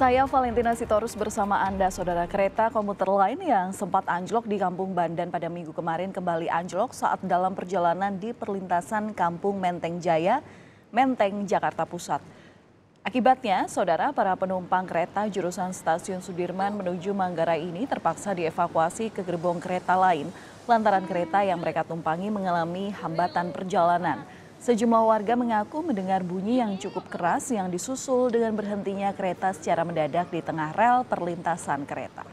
Saya Valentina Sitorus bersama Anda, Saudara kereta komuter lain yang sempat anjlok di Kampung Bandan pada minggu kemarin kembali anjlok saat dalam perjalanan di perlintasan Kampung Menteng Jaya, Menteng, Jakarta Pusat. Akibatnya, saudara para penumpang kereta jurusan stasiun Sudirman menuju Manggarai ini terpaksa dievakuasi ke gerbong kereta lain lantaran kereta yang mereka tumpangi mengalami hambatan perjalanan. Sejumlah warga mengaku mendengar bunyi yang cukup keras yang disusul dengan berhentinya kereta secara mendadak di tengah rel perlintasan kereta.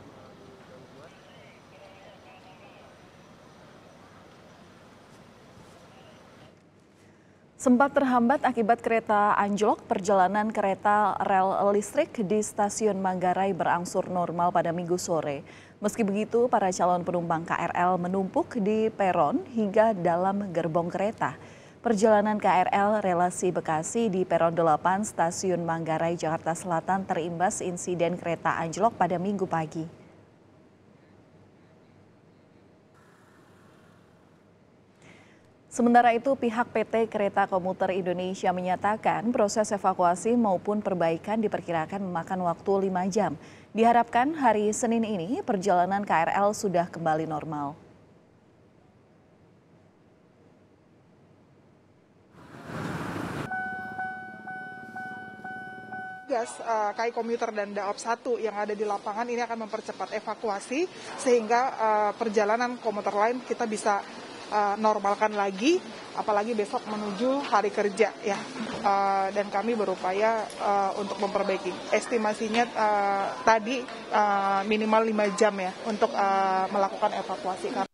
Sempat terhambat akibat kereta anjlok, perjalanan kereta rel listrik di stasiun Manggarai berangsur normal pada minggu sore. Meski begitu, para calon penumpang KRL menumpuk di peron hingga dalam gerbong kereta. Perjalanan KRL relasi Bekasi di Peron 8 Stasiun Manggarai, Jakarta Selatan terimbas insiden kereta anjlok pada minggu pagi. Sementara itu, pihak PT Kereta Komuter Indonesia menyatakan proses evakuasi maupun perbaikan diperkirakan memakan waktu 5 jam. Diharapkan hari Senin ini perjalanan KRL sudah kembali normal. Satgas uh, eh, KAI Komuter dan Daop 1 yang ada di lapangan ini akan mempercepat evakuasi sehingga uh, perjalanan komuter lain kita bisa uh, normalkan lagi apalagi besok menuju hari kerja ya uh, dan kami berupaya uh, untuk memperbaiki estimasinya uh, tadi uh, minimal 5 jam ya untuk uh, melakukan evakuasi